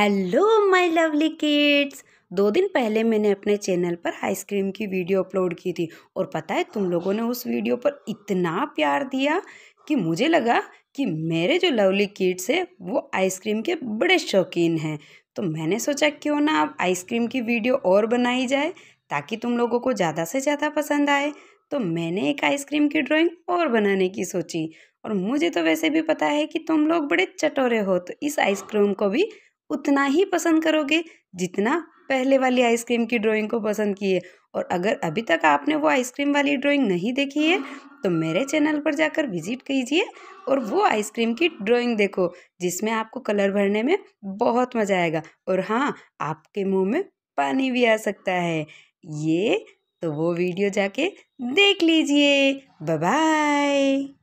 hello my lovely kids दो दिन पहले मैंने अपने चैनल पर आइसक्रीम की वीडियो अपलोड की थी और पता है तुम लोगों ने उस वीडियो पर इतना प्यार दिया कि मुझे लगा कि मेरे जो लवली किड्स है वो आइसक्रीम के बड़े शौकीन हैं तो मैंने सोचा क्यों ना अब आइसक्रीम की वीडियो और बनाई जाए ताकि तुम लोगों को ज़्यादा से ज़्यादा पसंद आए तो मैंने एक आइसक्रीम की ड्राइंग और बनाने की सोची और मुझे तो वैसे भी पता है कि तुम लोग बड़े चटोरे हो तो इस आइसक्रीम को भी उतना ही पसंद करोगे जितना पहले वाली आइसक्रीम की ड्राइंग को पसंद किए और अगर अभी तक आपने वो आइसक्रीम वाली ड्राइंग नहीं देखी है तो मेरे चैनल पर जाकर विजिट कीजिए और वो आइसक्रीम की ड्राइंग देखो जिसमें आपको कलर भरने में बहुत मज़ा आएगा और हाँ आपके मुंह में पानी भी आ सकता है ये तो वो वीडियो जाके देख लीजिए बाय